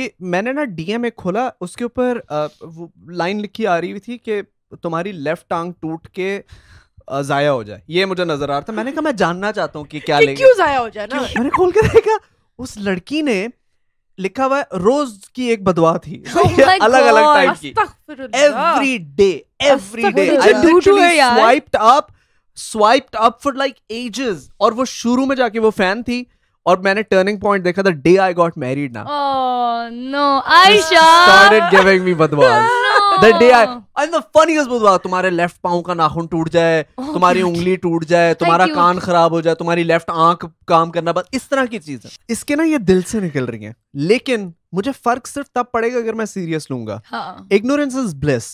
कि मैंने ना डीएमए खोला उसके ऊपर लाइन लिखी आ रही थी कि तुम्हारी लेफ्ट टांग टूट के जाया हो जाए ये मुझे नजर आ रहा था मैंने कहा मैं जानना चाहता हूँ कि क्या कि क्यों जाया हो जाए ना मैंने खोल के देखा उस लड़की ने लिखा हुआ रोज की एक बदवा थी अलग अलग टाइप की every day every day swiped up swiped up for like ages और वो शुरू में जाके वो फैन थी और मैंने टर्निंग पॉइंट देखा था डे आई गॉट मैरिड ना नो गिविंग मी बदवास आई तुम्हारे लेफ्ट पाओ का नाखून टूट जाए oh तुम्हारी उंगली टूट जाए तुम्हारा कान खराब हो जाए तुम्हारी लेफ्ट आंख काम करना बस इस तरह की चीज है इसके ना ये दिल से निकल रही है लेकिन मुझे फर्क सिर्फ तब पड़ेगा अगर मैं सीरियस लूंगा इग्नोरेंस इज ब्लेस